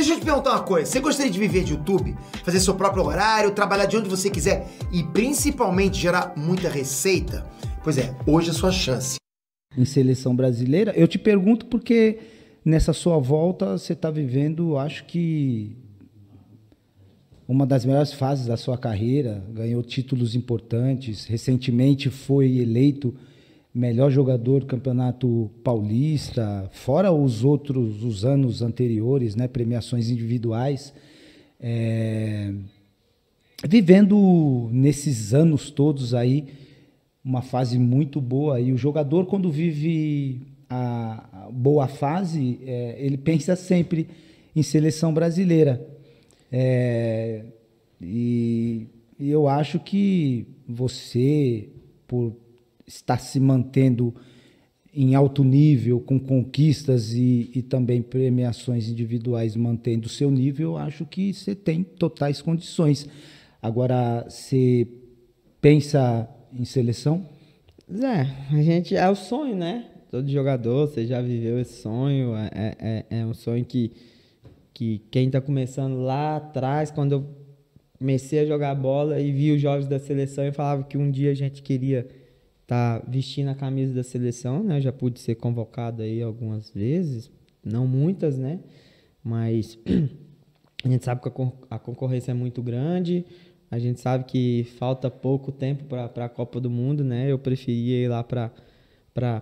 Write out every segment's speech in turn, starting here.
Deixa eu te perguntar uma coisa. Você gostaria de viver de YouTube? Fazer seu próprio horário, trabalhar de onde você quiser e principalmente gerar muita receita? Pois é, hoje é a sua chance. Em seleção brasileira, eu te pergunto porque nessa sua volta você está vivendo, acho que uma das melhores fases da sua carreira, ganhou títulos importantes, recentemente foi eleito melhor jogador do Campeonato Paulista, fora os outros, os anos anteriores, né, premiações individuais. É, vivendo nesses anos todos aí uma fase muito boa. E o jogador, quando vive a boa fase, é, ele pensa sempre em seleção brasileira. É, e, e eu acho que você, por, está se mantendo em alto nível, com conquistas e, e também premiações individuais mantendo o seu nível, acho que você tem totais condições. Agora, você pensa em seleção? É, a gente é o sonho, né? Todo jogador, você já viveu esse sonho, é, é, é, é um sonho que, que quem está começando lá atrás, quando eu comecei a jogar bola e vi os jogos da seleção, eu falava que um dia a gente queria tá vestindo a camisa da seleção, né? Eu já pude ser convocado aí algumas vezes, não muitas, né? Mas a gente sabe que a concorrência é muito grande, a gente sabe que falta pouco tempo para a Copa do Mundo, né? Eu preferia ir lá para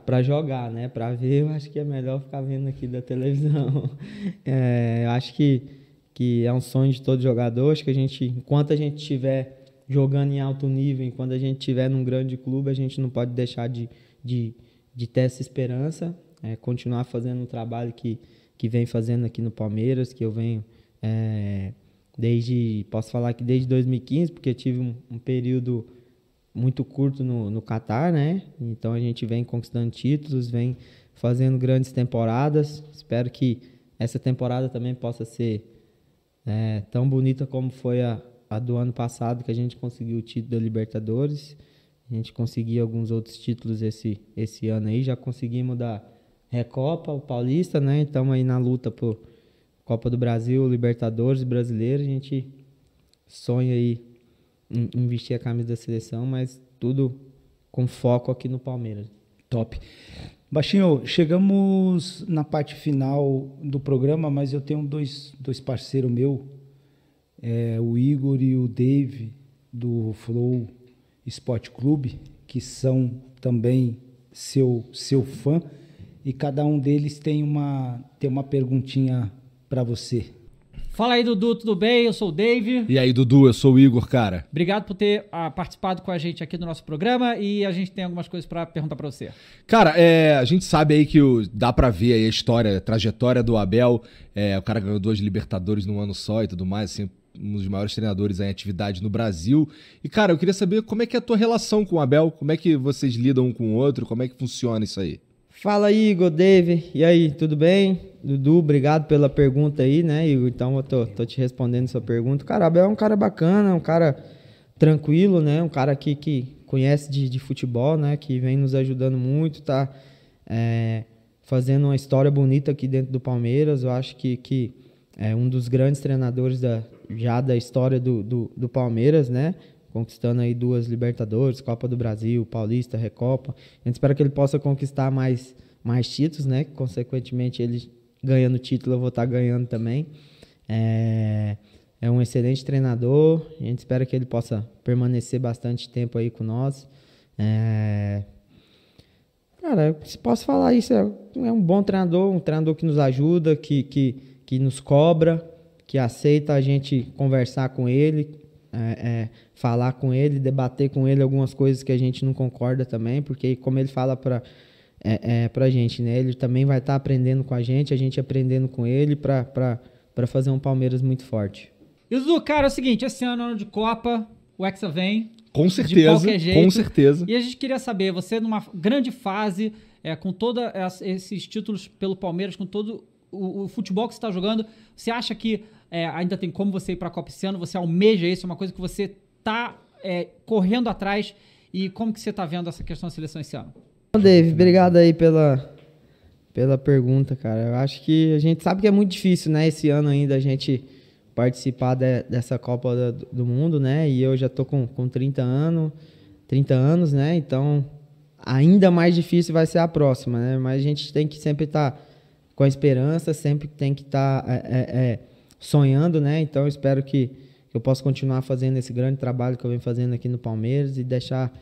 para jogar, né? Para ver, eu acho que é melhor ficar vendo aqui da televisão. É, eu acho que, que é um sonho de todo jogador. Acho que a gente, enquanto a gente tiver jogando em alto nível, e quando a gente estiver num grande clube, a gente não pode deixar de, de, de ter essa esperança, é, continuar fazendo o trabalho que, que vem fazendo aqui no Palmeiras, que eu venho é, desde, posso falar que desde 2015, porque eu tive um, um período muito curto no, no Catar, né? Então a gente vem conquistando títulos, vem fazendo grandes temporadas. Espero que essa temporada também possa ser é, tão bonita como foi a, a do ano passado que a gente conseguiu o título da Libertadores. A gente conseguiu alguns outros títulos esse, esse ano aí. Já conseguimos da Recopa, o Paulista, né? Estamos aí na luta por Copa do Brasil, Libertadores, Brasileiro. A gente sonha aí em, em vestir a camisa da seleção, mas tudo com foco aqui no Palmeiras. Top. Baixinho, chegamos na parte final do programa, mas eu tenho dois, dois parceiros meu é, o Igor e o Dave do Flow Sport Club que são também seu, seu fã, e cada um deles tem uma, tem uma perguntinha para você. Fala aí, Dudu, tudo bem? Eu sou o Dave. E aí, Dudu, eu sou o Igor, cara. Obrigado por ter ah, participado com a gente aqui do nosso programa e a gente tem algumas coisas para perguntar para você. Cara, é, a gente sabe aí que o, dá para ver a história, a trajetória do Abel. É, o cara ganhou dois Libertadores num ano só e tudo mais, assim, um dos maiores treinadores em atividade no Brasil. E, cara, eu queria saber como é que é a tua relação com o Abel, como é que vocês lidam um com o outro, como é que funciona isso aí? Fala aí, Igor Dave E aí, tudo bem? Dudu, obrigado pela pergunta aí, né? Igor? Então eu tô, tô te respondendo sua pergunta. Cara, Abel é um cara bacana, um cara tranquilo, né? Um cara que, que conhece de, de futebol, né? Que vem nos ajudando muito, tá é, fazendo uma história bonita aqui dentro do Palmeiras. Eu acho que, que é um dos grandes treinadores da, já da história do, do, do Palmeiras, né? Conquistando aí duas Libertadores, Copa do Brasil, Paulista, Recopa. A gente espera que ele possa conquistar mais, mais títulos, né? Consequentemente, ele ganhando título, eu vou estar tá ganhando também. É, é um excelente treinador. A gente espera que ele possa permanecer bastante tempo aí com nós. É, cara, se posso falar isso, é, é, um bom treinador, um treinador que nos ajuda, que, que, que nos cobra, que aceita a gente conversar com ele, é, é, falar com ele, debater com ele algumas coisas que a gente não concorda também, porque como ele fala para é, é, pra gente, né? Ele também vai estar tá aprendendo com a gente, a gente aprendendo com ele para fazer um Palmeiras muito forte. E o cara, é o seguinte, esse ano, é ano de Copa, o Hexa vem. Com certeza, jeito, com certeza. E a gente queria saber, você numa grande fase, é, com todos esses títulos pelo Palmeiras, com todo o, o futebol que você está jogando, você acha que é, ainda tem como você ir para a Copa esse ano, você almeja isso, é uma coisa que você está é, correndo atrás. E como que você está vendo essa questão da seleção esse ano? Dave, obrigado aí pela, pela pergunta, cara. Eu acho que a gente sabe que é muito difícil, né? Esse ano ainda a gente participar de, dessa Copa do, do, Mundo, né? E eu já tô com, com 30 anos, 30 anos, né? Então, ainda mais difícil vai ser a próxima, né? Mas a gente tem que sempre estar tá com a esperança, sempre tem que estar tá, é, é, é sonhando, né? Então eu espero que eu possa continuar fazendo esse grande trabalho que eu venho fazendo aqui no Palmeiras e deixar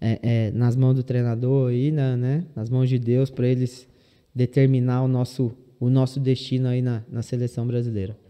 é, é, nas mãos do treinador aí, na, né, né? Nas mãos de Deus para eles determinar o nosso o nosso destino aí na, na seleção brasileira.